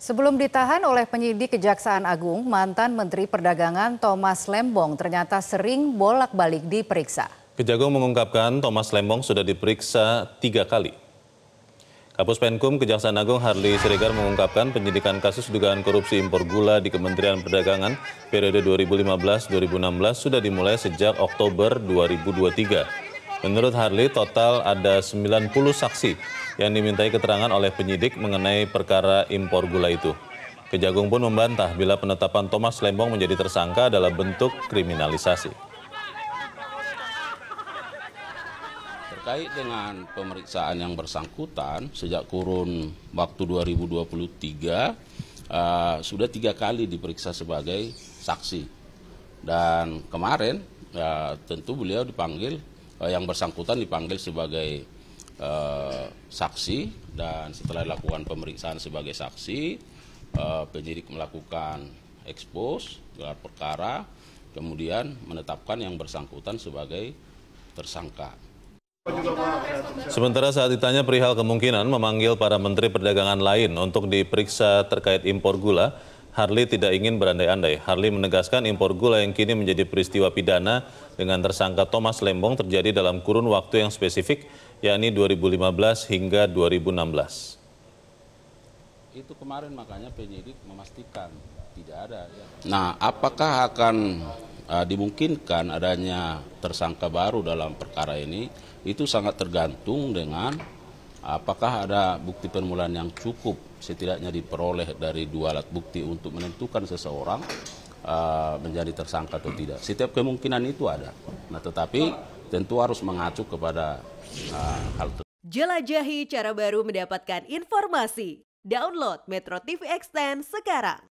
Sebelum ditahan oleh penyidik Kejaksaan Agung, mantan Menteri Perdagangan Thomas Lembong ternyata sering bolak-balik diperiksa. Kejagung mengungkapkan Thomas Lembong sudah diperiksa tiga kali. Kapus Penkum Kejaksaan Agung Harley Siregar mengungkapkan penyidikan kasus dugaan korupsi impor gula di Kementerian Perdagangan periode 2015-2016 sudah dimulai sejak Oktober 2023. Menurut Harley, total ada 90 saksi yang dimintai keterangan oleh penyidik mengenai perkara impor gula itu. Kejagung pun membantah bila penetapan Thomas Lembong menjadi tersangka dalam bentuk kriminalisasi. Terkait dengan pemeriksaan yang bersangkutan sejak kurun waktu 2023 uh, eh, sudah tiga kali diperiksa sebagai saksi dan kemarin uh, tentu beliau dipanggil Eh, yang bersangkutan dipanggil sebagai eh, saksi dan setelah dilakukan pemeriksaan sebagai saksi eh, penyidik melakukan ekspos gelar perkara kemudian menetapkan yang bersangkutan sebagai tersangka. Sementara saat ditanya perihal kemungkinan memanggil para menteri perdagangan lain untuk diperiksa terkait impor gula, Harley tidak ingin berandai-andai. Harley menegaskan impor gula yang kini menjadi peristiwa pidana dengan tersangka Thomas Lembong terjadi dalam kurun waktu yang spesifik, yakni 2015 hingga 2016. Itu kemarin makanya penyidik memastikan tidak ada. Ya. Nah, apakah akan uh, dimungkinkan adanya tersangka baru dalam perkara ini? Itu sangat tergantung dengan apakah ada bukti permulaan yang cukup setidaknya diperoleh dari dua alat bukti untuk menentukan seseorang uh, menjadi tersangka atau tidak. Setiap kemungkinan itu ada. Nah, tetapi tentu harus mengacu kepada uh, hal tersebut. Jelajahi cara baru mendapatkan informasi. Download Metro TV Extend sekarang.